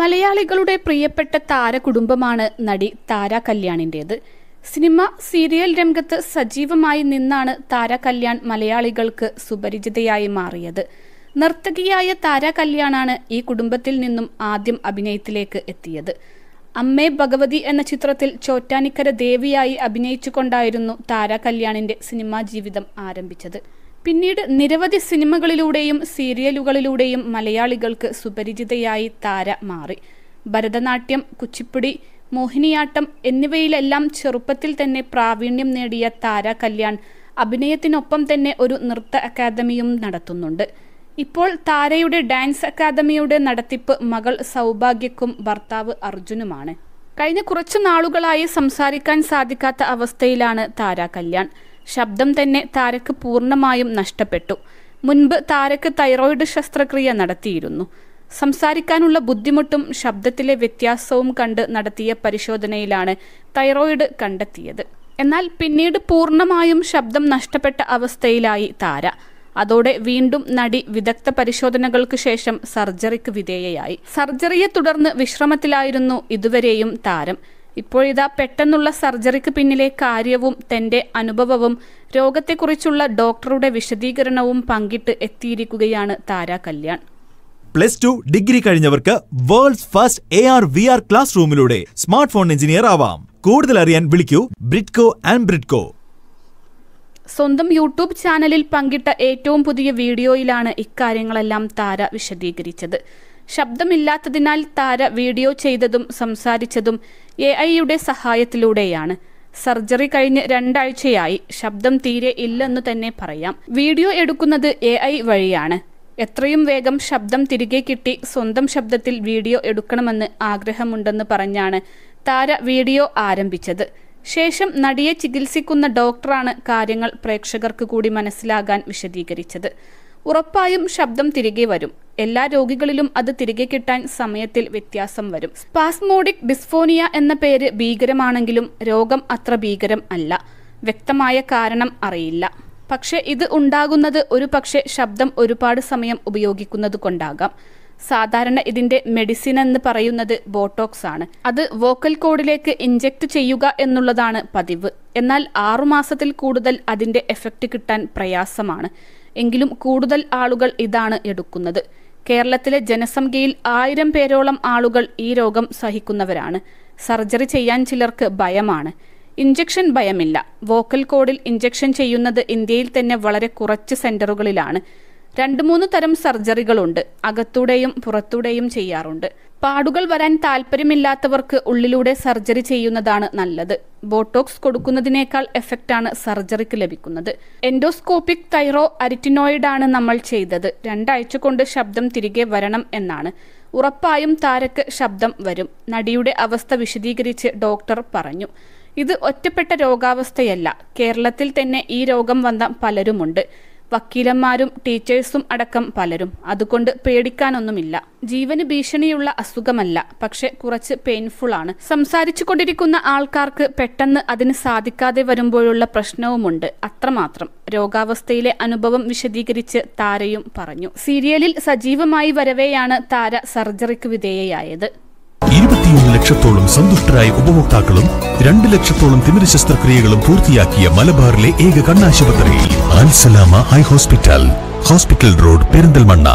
മലയാളികളുടെ പ്രിയപ്പെട്ട താരകുടുംബമാണ് നടി താര കല്യാണിൻ്റേത് സിനിമ സീരിയൽ രംഗത്ത് സജീവമായി നിന്നാണ് താര കല്യാൺ മലയാളികൾക്ക് സുപരിചിതയായി മാറിയത് നർത്തകിയായ താര കല്യാണാണ് ഈ കുടുംബത്തിൽ നിന്നും ആദ്യം അഭിനയത്തിലേക്ക് എത്തിയത് അമ്മേ ഭഗവതി എന്ന ചിത്രത്തിൽ ചോറ്റാനിക്കര ദേവിയായി അഭിനയിച്ചുകൊണ്ടായിരുന്നു താര കല്യാണിൻ്റെ സിനിമാ ജീവിതം ആരംഭിച്ചത് പിന്നീട് നിരവധി സിനിമകളിലൂടെയും സീരിയലുകളിലൂടെയും മലയാളികൾക്ക് സുപരിചിതയായി താര മാറി ഭരതനാട്യം കുച്ചിപ്പുടി മോഹിനിയാട്ടം എന്നിവയിലെല്ലാം ചെറുപ്പത്തിൽ തന്നെ പ്രാവീണ്യം നേടിയ താര കല്യാൺ അഭിനയത്തിനൊപ്പം തന്നെ ഒരു നൃത്ത അക്കാദമിയും നടത്തുന്നുണ്ട് ഇപ്പോൾ താരയുടെ ഡാൻസ് അക്കാദമിയുടെ നടത്തിപ്പ് മകൾ സൗഭാഗ്യക്കും ഭർത്താവ് അർജുനുമാണ് കഴിഞ്ഞ കുറച്ചു നാളുകളായി സംസാരിക്കാൻ സാധിക്കാത്ത അവസ്ഥയിലാണ് താര കല്യാൺ ശബ്ദം തന്നെ താരക്ക് പൂർണ്ണമായും നഷ്ടപ്പെട്ടു മുൻപ് താരക്ക് തൈറോയിഡ് ശസ്ത്രക്രിയ നടത്തിയിരുന്നു സംസാരിക്കാനുള്ള ബുദ്ധിമുട്ടും ശബ്ദത്തിലെ വ്യത്യാസവും കണ്ട് നടത്തിയ പരിശോധനയിലാണ് തൈറോയിഡ് കണ്ടെത്തിയത് എന്നാൽ പിന്നീട് പൂർണ്ണമായും ശബ്ദം നഷ്ടപ്പെട്ട അവസ്ഥയിലായി താര അതോടെ വീണ്ടും നടി വിദഗ്ധ പരിശോധനകൾക്ക് ശേഷം സർജറിക്ക് വിധേയയായി സർജറിയെ തുടർന്ന് വിശ്രമത്തിലായിരുന്നു ഇതുവരെയും താരം ഇപ്പോൾ ഇതാ പെട്ടെന്നുള്ള സർജറിക്ക് പിന്നിലെ കാര്യവും തന്റെ അനുഭവവും രോഗത്തെക്കുറിച്ചുള്ള ഡോക്ടറുടെ വിശദീകരണവും പങ്കിട്ട് എത്തിയിരിക്കുകയാണ് Tara Kalyan plus two degree കഴിഞ്ഞവർക്ക് world's first A R V R class റൂമിലൂടെ സ്മാർട്ട് ഫോൺ എഞ്ചിനീയർ ആവാം കൂടുതൽ അറിയാൻ വിളിക്കൂ ബ്രിഡ്കോ ആൻഡ് ബ്രിഡ്കോ സ്വന്തം യൂട്യൂബ് ചാനലിൽ പങ്കിട്ട ഏറ്റവും പുതിയ വീഡിയോയിലാണ് ഇക്കാര്യങ്ങളെല്ലാം താര വിശദീകരിച്ചത് ശബ്ദമില്ലാത്തതിനാൽ താര വീഡിയോ ചെയ്തതും സംസാരിച്ചതും എ ഐയുടെ സഹായത്തിലൂടെയാണ് സർജറി കഴിഞ്ഞ് രണ്ടാഴ്ചയായി ശബ്ദം തീരെ ഇല്ലെന്നു തന്നെ പറയാം വീഡിയോ എടുക്കുന്നത് എ ഐ വഴിയാണ് എത്രയും വേഗം ശബ്ദം തിരികെ കിട്ടി സ്വന്തം ശബ്ദത്തിൽ വീഡിയോ എടുക്കണമെന്ന് ആഗ്രഹമുണ്ടെന്ന് പറഞ്ഞാണ് താര വീഡിയോ ആരംഭിച്ചത് ശേഷം നടിയെ ചികിത്സിക്കുന്ന ഡോക്ടറാണ് കാര്യങ്ങൾ പ്രേക്ഷകർക്ക് കൂടി മനസ്സിലാകാൻ വിശദീകരിച്ചത് ഉറപ്പായും ശബ്ദം തിരികെ വരും എല്ലാ രോഗികളിലും അത് തിരികെ കിട്ടാൻ സമയത്തിൽ വ്യത്യാസം വരും സ്പാസ്മോഡിക് ഡിസ്ഫോണിയ എന്ന പേര് ഭീകരമാണെങ്കിലും രോഗം അത്ര ഭീകരം അല്ല വ്യക്തമായ കാരണം അറിയില്ല പക്ഷേ ഇത് ഉണ്ടാകുന്നത് ഒരു പക്ഷേ ശബ്ദം ഒരുപാട് സമയം ഉപയോഗിക്കുന്നത് കൊണ്ടാകാം സാധാരണ ഇതിന്റെ മെഡിസിൻ എന്ന് പറയുന്നത് ബോട്ടോക്സ് ആണ് അത് വോക്കൽ കോഡിലേക്ക് ഇഞ്ചക്ട് ചെയ്യുക എന്നുള്ളതാണ് പതിവ് എന്നാൽ ആറുമാസത്തിൽ കൂടുതൽ അതിന്റെ എഫക്റ്റ് കിട്ടാൻ പ്രയാസമാണ് എങ്കിലും കൂടുതൽ ആളുകൾ ഇതാണ് എടുക്കുന്നത് കേരളത്തിലെ ജനസംഖ്യയിൽ ആയിരം പേരോളം ആളുകൾ ഈ രോഗം സഹിക്കുന്നവരാണ് സർജറി ചെയ്യാൻ ചിലർക്ക് ഭയമാണ് ഇഞ്ചക്ഷൻ ഭയമില്ല വോക്കൽ കോഡിൽ ഇഞ്ചക്ഷൻ ചെയ്യുന്നത് ഇന്ത്യയിൽ തന്നെ വളരെ കുറച്ച് സെന്ററുകളിലാണ് രണ്ട് മൂന്ന് തരം സർജറികളുണ്ട് അകത്തൂടെയും പുറത്തൂടെയും ചെയ്യാറുണ്ട് പാടുകൾ വരാൻ താല്പര്യമില്ലാത്തവർക്ക് ഉള്ളിലൂടെ സർജറി ചെയ്യുന്നതാണ് നല്ലത് ബോട്ടോക്സ് കൊടുക്കുന്നതിനേക്കാൾ എഫക്റ്റാണ് സർജറിക്ക് ലഭിക്കുന്നത് എൻഡോസ്കോപ്പിക് തൈറോ അരിറ്റിനോയിഡാണ് നമ്മൾ ചെയ്തത് രണ്ടാഴ്ച കൊണ്ട് ശബ്ദം തിരികെ വരണം എന്നാണ് ഉറപ്പായും താരക്ക് ശബ്ദം വരും നടിയുടെ അവസ്ഥ വിശദീകരിച്ച് ഡോക്ടർ പറഞ്ഞു ഇത് ഒറ്റപ്പെട്ട രോഗാവസ്ഥയല്ല കേരളത്തിൽ തന്നെ ഈ രോഗം വന്ന പലരുമുണ്ട് വക്കീലന്മാരും ടീച്ചേഴ്സും അടക്കം പലരും അതുകൊണ്ട് പേടിക്കാനൊന്നുമില്ല ജീവന് ഭീഷണിയുള്ള അസുഖമല്ല പക്ഷെ കുറച്ച് പെയിൻഫുൾ ആണ് സംസാരിച്ചു കൊണ്ടിരിക്കുന്ന ആൾക്കാർക്ക് പെട്ടെന്ന് അതിന് സാധിക്കാതെ വരുമ്പോഴുള്ള പ്രശ്നവുമുണ്ട് അത്രമാത്രം രോഗാവസ്ഥയിലെ അനുഭവം വിശദീകരിച്ച് താരയും പറഞ്ഞു സീരിയലിൽ സജീവമായി വരവെയാണ് താര സർജറിക്ക് വിധേയയായത് ഇരുപത്തിയൊന്ന് ലക്ഷത്തോളം സന്തുഷ്ടരായ ഉപഭോക്താക്കളും രണ്ട് ലക്ഷത്തോളം തിമിര ശസ്ത്രക്രിയകളും പൂർത്തിയാക്കിയ മലബാറിലെ ഏക കണ്ണാശുപത്രിയിൽ Alsalama eye hospital hospital road Perinthalmanna